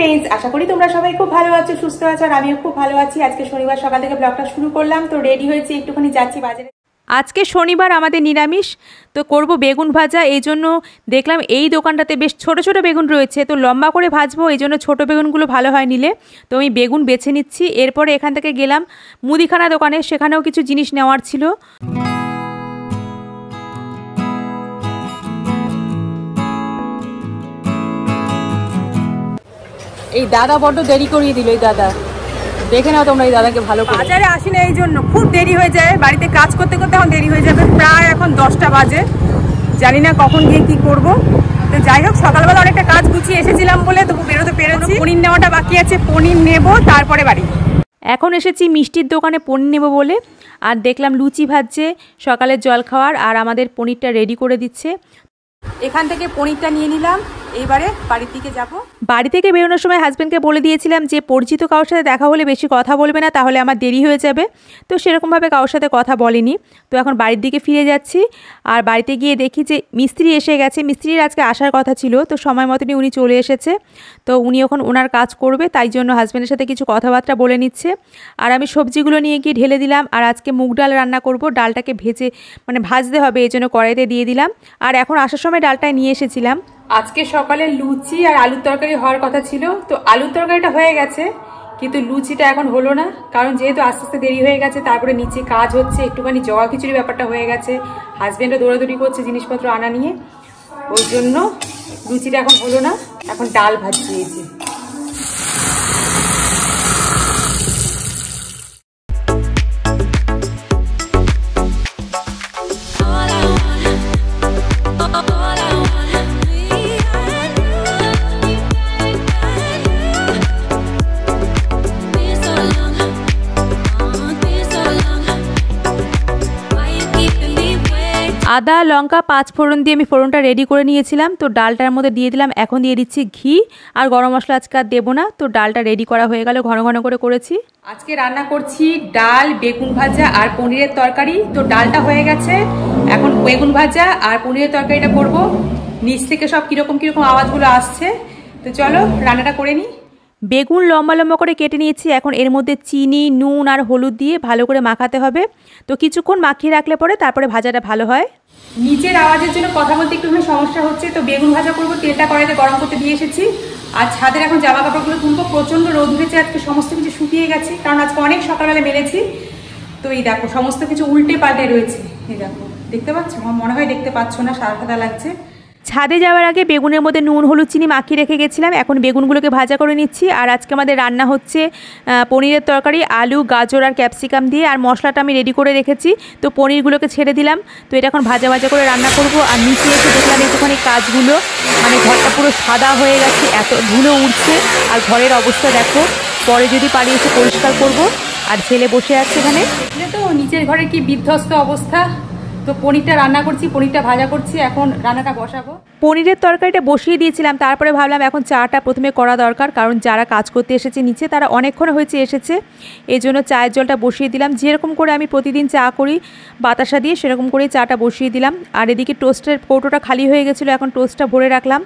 friends আশা করি তোমরা সবাই খুব ভালো আছো সুস্থ আছো আর আমিও খুব ভালো আছি আজকে শনিবার সকাল থেকে ব্লগটা শুরু করলাম তো রেডি হয়েছি একটুখানি যাচ্ছি বাজারে আজকে শনিবার আমাদের নিরামিষ তো করব বেগুন ভাজা এই জন্য দেখলাম এই দোকানটাতে বেশ ছোট ছোট বেগুন রয়েছে তো লম্বা করে ভাজবো এই জন্য ছোটো বেগুনগুলো ভালো হয় নিলে তো আমি বেগুন বেছে নিচ্ছি এরপরে এখান থেকে গেলাম মুদিখানা দোকানে সেখানেও কিছু জিনিস নেওয়ার ছিল এই দাদা বড্ড দেরি করিয়ে দিল এই দাদা দেখে নাও তোমরা এই দাদাকে ভালো বাজারে আসি না এই জন্য খুব দেরি হয়ে যায় বাড়িতে কাজ করতে করতে এখন দেরি হয়ে যাবে প্রায় এখন দশটা বাজে জানি না কখন গিয়ে কি করব তো যাই হোক সকালবেলা অনেকটা কাজ গুছিয়ে এসেছিলাম বলে তবু বেরোতে পেরেছি পনির নেওয়াটা বাকি আছে পনির নেব তারপরে বাড়ি এখন এসেছি মিষ্টির দোকানে পনির নেব বলে আর দেখলাম লুচি ভাজছে সকালের জল খাওয়ার আর আমাদের পনিরটা রেডি করে দিচ্ছে এখান থেকে পনিরটা নিয়ে নিলাম এইবারে বাড়ির দিকে যাব বাড়ি থেকে বেরোনোর সময় হাজব্যান্ডকে বলে দিয়েছিলাম যে পরিচিত কারোর সাথে দেখা হলে বেশি কথা বলবে না তাহলে আমার দেরি হয়ে যাবে তো সেরকমভাবে কারোর সাথে কথা বলেনি তো এখন বাড়ির দিকে ফিরে যাচ্ছি আর বাড়িতে গিয়ে দেখি যে মিস্ত্রি এসে গেছে মিস্ত্রির আজকে আসার কথা ছিল তো সময় মতনই উনি চলে এসেছে তো উনি এখন ওনার কাজ করবে তাই জন্য হাজব্যান্ডের সাথে কিছু কথাবার্তা বলে নিচ্ছে আর আমি সবজিগুলো নিয়ে গিয়ে ঢেলে দিলাম আর আজকে মুগ ডাল রান্না করব ডালটাকে ভেজে মানে ভাজতে হবে এই জন্য কড়াইতে দিয়ে দিলাম আর এখন আসার সময় ডালটায় নিয়ে এসেছিলাম আজকে সকালে লুচি আর আলুর তরকারি হওয়ার কথা ছিল তো আলুর তরকারিটা হয়ে গেছে কিন্তু লুচিটা এখন হলো না কারণ যেহেতু আস্তে আস্তে দেরি হয়ে গেছে তারপরে নিচে কাজ হচ্ছে একটুখানি জগা খিচুড়ি ব্যাপারটা হয়ে গেছে হাজব্যান্ডও দৌড়াদৌড়ি করছে জিনিসপত্র আনা নিয়ে ওই জন্য লুচিটা এখন হলো না এখন ডাল ভাজিয়েছি আদা লঙ্কা পাঁচ ফোড়ন দিয়ে আমি ফোড়নটা রেডি করে নিয়েছিলাম তো ডালটার মধ্যে দিয়ে দিলাম এখন দিয়ে দিচ্ছি ঘি আর গরম মশলা আজকে আর দেবো না তো ডালটা রেডি করা হয়ে গেল ঘন ঘন করে করেছি আজকে রান্না করছি ডাল বেগুন ভাজা আর পনিরের তরকারি তো ডালটা হয়ে গেছে এখন বেগুন ভাজা আর পনিরের তরকারিটা করব নিচ থেকে সব কীরকম কীরকম আওয়াজগুলো আসছে তো চলো রান্নাটা করে নিই বেগুন লম্বা লম্বা করে কেটে নিয়েছি এখন এর মধ্যে চিনি নুন আর হলুদ দিয়ে ভালো করে মাখাতে হবে তো কিছুক্ষণ মাখিয়ে রাখলে পরে তারপরে ভাজাটা ভালো হয় নিচের আওয়াজের জন্য কথা বলতে একটুখানি সমস্যা হচ্ছে তো বেগুন ভাজা করবো তেলটা কড়াইতে গরম করতে দিয়ে এসেছি আর ছাদের এখন জামা কাপড়গুলো তুলবো প্রচণ্ড রোদ উঠেছে আজকে সমস্ত কিছু শুকিয়ে গেছে কারণ আজকে অনেক সকালবেলা মেলেছি তো এই দেখো সমস্ত কিছু উল্টে পাল্টে রয়েছে এই দেখো দেখতে পাচ্ছ আমার মনে হয় দেখতে পাচ্ছ না সারা লাগছে ছাদে যাওয়ার আগে বেগুনের মধ্যে নুন হলুদ চিনি মাখিয়ে রেখে গেছিলাম এখন বেগুনগুলোকে ভাজা করে নিচ্ছি আর আজকে আমাদের রান্না হচ্ছে পনিরের তরকারি আলু গাজর আর ক্যাপসিকাম দিয়ে আর মশলাটা আমি রেডি করে রেখেছি তো পনিরগুলোকে ছেড়ে দিলাম তো এটা এখন ভাজা ভাজা করে রান্না করব আর নিচে এসে দেখলাম একটুখানি কাজগুলো মানে ঘরটা পুরো সাদা হয়ে গেছে এত ধুলো উঠছে আর ঘরের অবস্থা দেখো পরে যদি পারি এসে পরিষ্কার করব আর ছেলে বসে আছে এখানে তো নিচের ঘরে কি বিধ্বস্ত অবস্থা তো পনিরটা রান্না করছি পনিরটা ভাজা করছি এখন রান্নাটা বসাবো পনিরের তরকারিটা বসিয়ে দিয়েছিলাম তারপরে ভাবলাম এখন চাটা প্রথমে করা দরকার কারণ যারা কাজ করতে এসেছে নিচে তারা অনেকক্ষণ হয়েছে এসেছে এই জন্য চায়ের জলটা বসিয়ে দিলাম যেরকম করে আমি প্রতিদিন চা করি বাতাসা দিয়ে সেরকম করে চাটা বসিয়ে দিলাম আর এদিকে টোস্টের কৌটোটা খালি হয়ে গেছিলো এখন টোস্টটা ভরে রাখলাম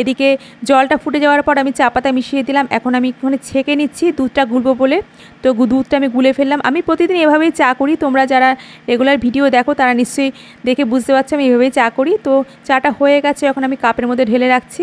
এদিকে জলটা ফুটে যাওয়ার পর আমি চা পাতা মিশিয়ে দিলাম এখন আমি এখানে ছেঁকে নিচ্ছি দুধটা গুলবো বলে তো দুধটা আমি গুলে ফেললাম আমি প্রতিদিন এভাবেই চা করি তোমরা যারা রেগুলার ভিডিও দেখো তারা নিশ্চয়ই দেখে বুঝতে পারছো আমি এভাবেই চা করি তো চাটা হয়ে গেছে এখন এখন আমি কাপের মধ্যে ঢেলে রাখছি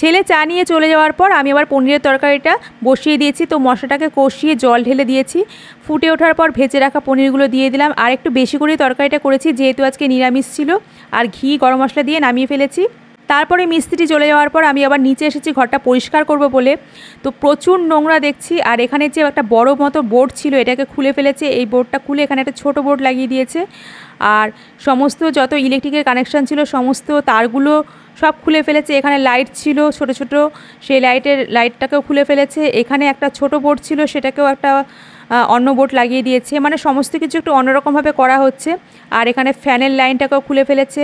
ছেলে চা নিয়ে চলে যাওয়ার পর আমি আবার পনিরের তরকারিটা বসিয়ে দিয়েছি তো মশলাটাকে কষিয়ে জল ঢেলে দিয়েছি ফুটে ওঠার পর ভেজে রাখা পনিরগুলো দিয়ে দিলাম আর একটু বেশি করে তরকারিটা করেছি যেহেতু আজকে নিরামিষ ছিল আর ঘি গরম মশলা দিয়ে নামিয়ে ফেলেছি তারপরে মিস্ত্রি চলে যাওয়ার পর আমি আবার নিচে এসেছি ঘরটা পরিষ্কার করব বলে তো প্রচুর নোংরা দেখছি আর এখানে যে একটা বড় মতো বোর্ড ছিল এটাকে খুলে ফেলেছে এই বোর্ডটা খুলে এখানে একটা ছোট বোর্ড লাগিয়ে দিয়েছে আর সমস্ত যত ইলেকট্রিকের কানেকশান ছিল সমস্ত তারগুলো সব খুলে ফেলেছে এখানে লাইট ছিল ছোট ছোট সেই লাইটের লাইটটাকেও খুলে ফেলেছে এখানে একটা ছোট বোর্ড ছিল সেটাকেও একটা অন্য বোর্ড লাগিয়ে দিয়েছে মানে সমস্ত কিছু একটু অন্যরকমভাবে করা হচ্ছে আর এখানে ফ্যানের লাইনটাকেও খুলে ফেলেছে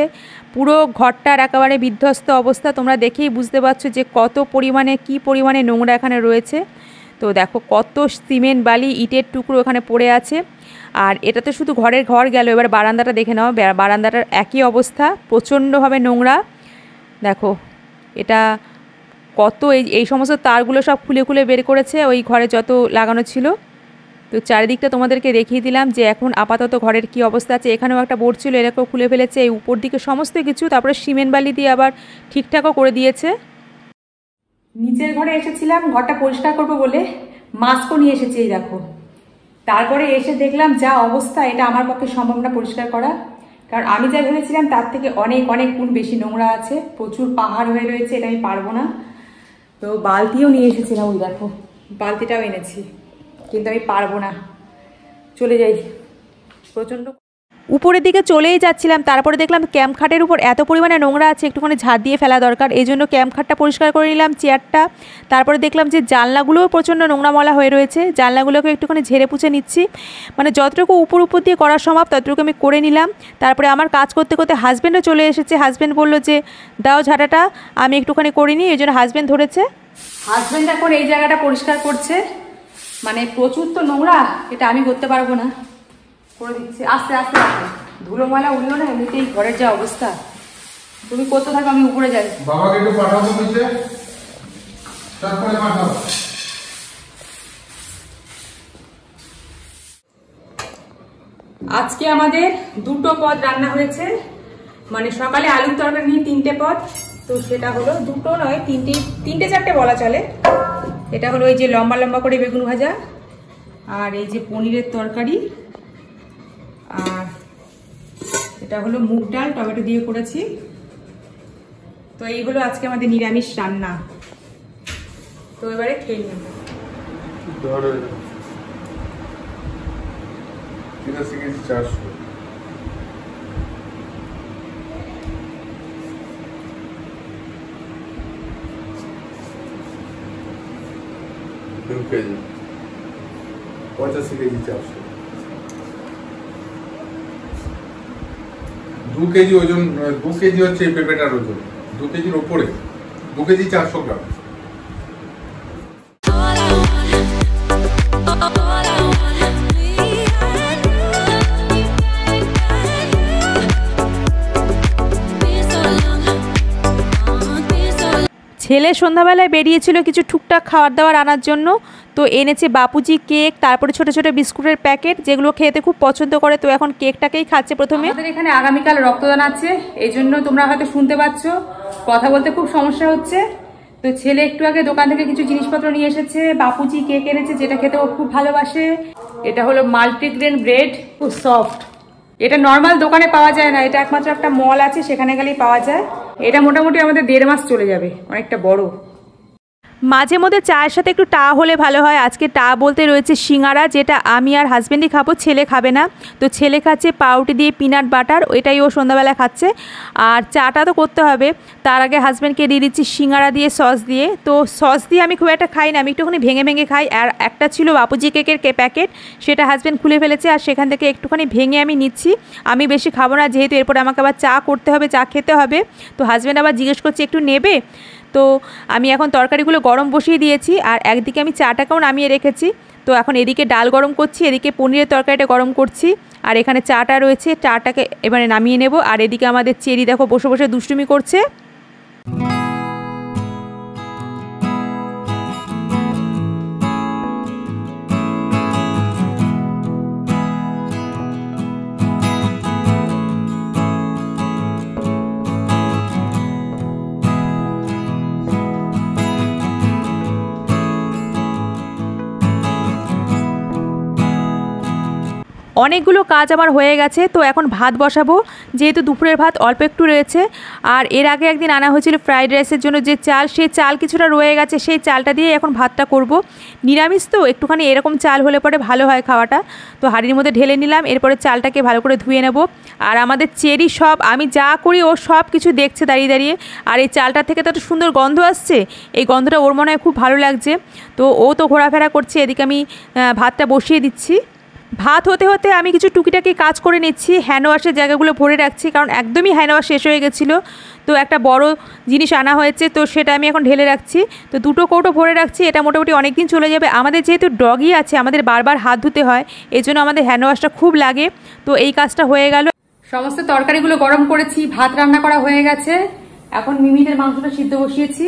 পুরো ঘরটার একেবারে বিধ্বস্ত অবস্থা তোমরা দেখেই বুঝতে পারছো যে কত পরিমাণে কি পরিমাণে নোংরা এখানে রয়েছে তো দেখো কত সিমেন্ট বালি ইটের টুকরো এখানে পড়ে আছে আর এটা তো শুধু ঘরের ঘর গেল এবার বারান্দাটা দেখে নাও বারান্দাটার একই অবস্থা প্রচণ্ডভাবে নোংরা দেখো এটা কত এই এই সমস্ত তারগুলো সব খুলে খুলে বের করেছে ওই ঘরে যত লাগানো ছিল তো চারিদিকটা তোমাদেরকে দেখিয়ে দিলাম যে এখন আপাতত ঘরের কি অবস্থা আছে এখানেও একটা বোর্ড ছিল এরকম খুলে ফেলেছে এই উপর দিকে সমস্ত কিছু তারপরে সিমেন্ট বালি দিয়ে আবার ঠিকঠাকও করে দিয়েছে নিচের ঘরে এসেছিলাম ঘরটা পরিষ্কার করবো বলে মাস্কও নিয়ে এসেছি এই দেখো তারপরে এসে দেখলাম যা অবস্থা এটা আমার পক্ষে সম্ভব না পরিষ্কার করা কারণ আমি যা ভেবেছিলাম তার থেকে অনেক অনেক গুণ বেশি নোংরা আছে প্রচুর পাহাড় হয়ে রয়েছে এটা আমি পারবো না তো বালতিও নিয়ে এসেছিলাম ওই দেখো বালতিটাও এনেছি কিন্তু আমি পারবো না চলে যাই প্রচন্ড উপরের দিকে চলেই যাচ্ছিলাম তারপরে দেখলাম ক্যাম্প খাটের উপর এত পরিমাণে নোংরা আছে একটুখানি ঝাঁট দিয়ে ফেলা দরকার এই জন্য ক্যাম্প খাটটা পরিষ্কার করে নিলাম চেয়ারটা তারপরে দেখলাম যে জানলাগুলোও প্রচণ্ড নোংরা মলা হয়ে রয়েছে জানলাগুলোকে একটুখানি ঝেড়ে পুছে নিচ্ছি মানে যতটুকু উপর উপর দিয়ে করা সম্ভব ততটুকু আমি করে নিলাম তারপরে আমার কাজ করতে করতে হাজব্যান্ডও চলে এসেছে হাজব্যান্ড বলল যে দাও ঝাঁটাটা আমি একটুখানি করিনি এই জন্য হাজব্যান্ড ধরেছে হাজব্যান্ড এখন এই জায়গাটা পরিষ্কার করছে মানে প্রচুর তো নোংরা এটা আমি করতে পারবো না করে দিচ্ছি আস্তে আস্তে আস্তে ধুলো ময়লা উঠলো না এমনিতেই ঘরের যা অবস্থা তুমি করতে থাকো আমি উপরে যাই বাবাকে একটু পাঠাবো নিচে তারপরে পাঠাবো আজকে আমাদের দুটো পদ রান্না হয়েছে মানে সকালে আলুর তরকারি নিয়ে তিনটে পদ তো সেটা হলো দুটো নয় তিনটে তিনটে চারটে বলা চলে এটা হলো এই যে লম্বা লম্বা করে বেগুন ভাজা আর এই যে পনিরের তরকারি আর এটা হলো মুগ ডাল টমেটো দিয়ে করেছি তো এই হলো আজকে আমাদের নিরামিষ রান্না তো এবারে খেয়ে নেব চারশো দু কেজি পঁচাশি কেজি চারশো দু কেজি ওজন দু কেজি হচ্ছে এই পেঁপেটার ওজন দু কেজির ওপরে দু কেজি চারশো গ্রাম ছেলে সন্ধ্যাবেলায় বেরিয়েছিল কিছু টুকটাক খাবার দাবার আনার জন্য তো এনেছে বাপুজি কেক তারপরে ছোট ছোট বিস্কুটের প্যাকেট যেগুলো খেতে খুব পছন্দ করে তো এখন কেকটাকেই খাচ্ছে প্রথমে এখানে আগামীকাল রক্তদান আছে এই জন্য তোমরা হয়তো শুনতে পাচ্ছ কথা বলতে খুব সমস্যা হচ্ছে তো ছেলে একটু আগে দোকান থেকে কিছু জিনিসপত্র নিয়ে এসেছে বাপুজি কেক এনেছে যেটা খেতে ও খুব ভালোবাসে এটা হলো মাল্টিগ্রেন ব্রেড খুব সফট এটা নর্মাল দোকানে পাওয়া যায় না এটা একমাত্র একটা মল আছে সেখানে গেলেই পাওয়া যায় এটা মোটামুটি আমাদের দেড় মাস চলে যাবে অনেকটা বড় মাঝে মধ্যে চায়ের সাথে একটু টা হলে ভালো হয় আজকে টা বলতে রয়েছে শিঙারা যেটা আমি আর হাজব্যান্ডই খাবো ছেলে খাবে না তো ছেলে খাচ্ছে পাউটি দিয়ে পিনাট বাটার ওইটাই ও সন্ধ্যাবেলা খাচ্ছে আর চাটা তো করতে হবে তার আগে হাজব্যান্ডকে দিয়ে দিচ্ছি শিঙারা দিয়ে সস দিয়ে তো সস দিয়ে আমি খুব একটা খাই না আমি একটুখানি ভেঙে ভেঙে খাই আর একটা ছিল বাপুজি কেকের কে প্যাকেট সেটা হাজব্যান্ড খুলে ফেলেছে আর সেখান থেকে একটুখানি ভেঙে আমি নিচ্ছি আমি বেশি খাবো না যেহেতু এরপর আমাকে আবার চা করতে হবে চা খেতে হবে তো হাজব্যান্ড আবার জিজ্ঞেস করছে একটু নেবে তো আমি এখন তরকারিগুলো গরম বসিয়ে দিয়েছি আর একদিকে আমি চাটাকেও নামিয়ে রেখেছি তো এখন এদিকে ডাল গরম করছি এদিকে পনিরের তরকারিটা গরম করছি আর এখানে চাটা রয়েছে চাটাকে এবারে নামিয়ে নেব আর এদিকে আমাদের চেরি দেখো বসে বসে দুষ্টুমি করছে অনেকগুলো কাজ আমার হয়ে গেছে তো এখন ভাত বসাবো যেহেতু দুপুরের ভাত অল্প একটু রয়েছে আর এর আগে একদিন আনা হয়েছিল ফ্রাইড রাইসের জন্য যে চাল সেই চাল কিছুটা রয়ে গেছে সেই চালটা দিয়ে এখন ভাতটা করব নিরামিষ তো একটুখানি এরকম চাল হলে পরে ভালো হয় খাওয়াটা তো হাড়ির মধ্যে ঢেলে নিলাম এরপরে চালটাকে ভালো করে ধুয়ে নেব আর আমাদের চেরি সব আমি যা করি ও সব কিছু দেখছে দাঁড়িয়ে দাঁড়িয়ে আর এই চালটা থেকে তো একটা সুন্দর গন্ধ আসছে এই গন্ধটা ওর মনে হয় খুব ভালো লাগছে তো ও তো ঘোরাফেরা করছে এদিকে আমি ভাতটা বসিয়ে দিচ্ছি ভাত হতে হতে আমি কিছু টুকিটাকি কাজ করে নিচ্ছি হ্যান্ডওয়াশের জায়গাগুলো ভরে রাখছি কারণ একদমই হ্যান্ডওয়াশ শেষ হয়ে গেছিলো তো একটা বড় জিনিস আনা হয়েছে তো সেটা আমি এখন ঢেলে রাখছি তো দুটো কৌটো ভরে রাখছি এটা মোটামুটি অনেক দিন চলে যাবে আমাদের যেহেতু ডগি আছে আমাদের বারবার হাত ধুতে হয় এই জন্য আমাদের হ্যান্ডওয়াশটা খুব লাগে তো এই কাজটা হয়ে গেল সমস্ত তরকারিগুলো গরম করেছি ভাত রান্না করা হয়ে গেছে এখন মিমিদের মাংসটা সিদ্ধ বসিয়েছি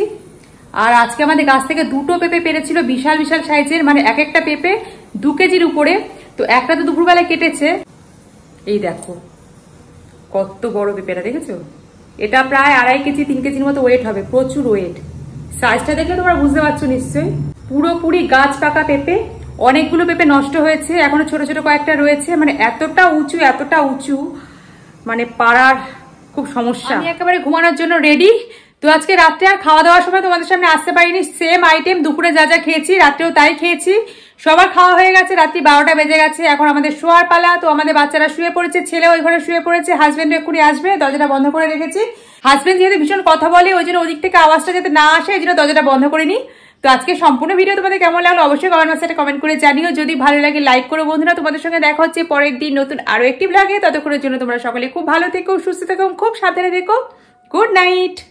আর আজকে আমাদের গাছ থেকে দুটো পেঁপে পেরেছিল বিশাল বিশাল সাইজের মানে এক একটা পেঁপে দু কেজির উপরে তো এক রাতে দুপুরবেলা কেটেছে এই দেখো কত বড় পেঁপেটা দেখেছো এটা প্রায় আড়াই কেজি তিন কেজির মতো ওয়েট হবে প্রচুর ওয়েট সাইজটা দেখলে তোমরা বুঝতে পারছো নিশ্চয়ই পুরোপুরি গাছ পাকা পেঁপে অনেকগুলো পেঁপে নষ্ট হয়েছে এখনো ছোট ছোট কয়েকটা রয়েছে মানে এতটা উঁচু এতটা উঁচু মানে পাড়ার খুব সমস্যা আমি একেবারে ঘুমানোর জন্য রেডি তো আজকে রাত্রে আর খাওয়া দাওয়ার সময় তোমাদের সামনে আসতে পারিনি সেম আইটেম দুপুরে যা যা খেয়েছি রাত্রেও তাই খেয়েছি সবার খাওয়া হয়ে গেছে রাত্রি বারোটা বেজে গেছে এখন আমাদের শোয়ার পালা তো আমাদের বাচ্চারা শুয়ে পড়েছে ছেলে ওই ঘরে শুয়ে পড়েছে হাজব্যান্ড এক্ষুনি আসবে দরজাটা বন্ধ করে রেখেছি হাজব্যান্ড যেহেতু ভীষণ কথা বলে ওই জন্য ওদিক থেকে আওয়াজটা যাতে না আসে ওই জন্য দরজাটা বন্ধ করে নিই তো আজকে সম্পূর্ণ ভিডিও তোমাদের কেমন লাগলো অবশ্যই কমেন্ট বক্সে কমেন্ট করে জানিও যদি ভালো লাগে লাইক করো বন্ধুরা তোমাদের সঙ্গে দেখা হচ্ছে পরের দিন নতুন আরও একটি ব্লগে ততক্ষণের জন্য তোমরা সকলে খুব ভালো থেকো সুস্থ থেকো খুব সাবধানে থেকো গুড নাইট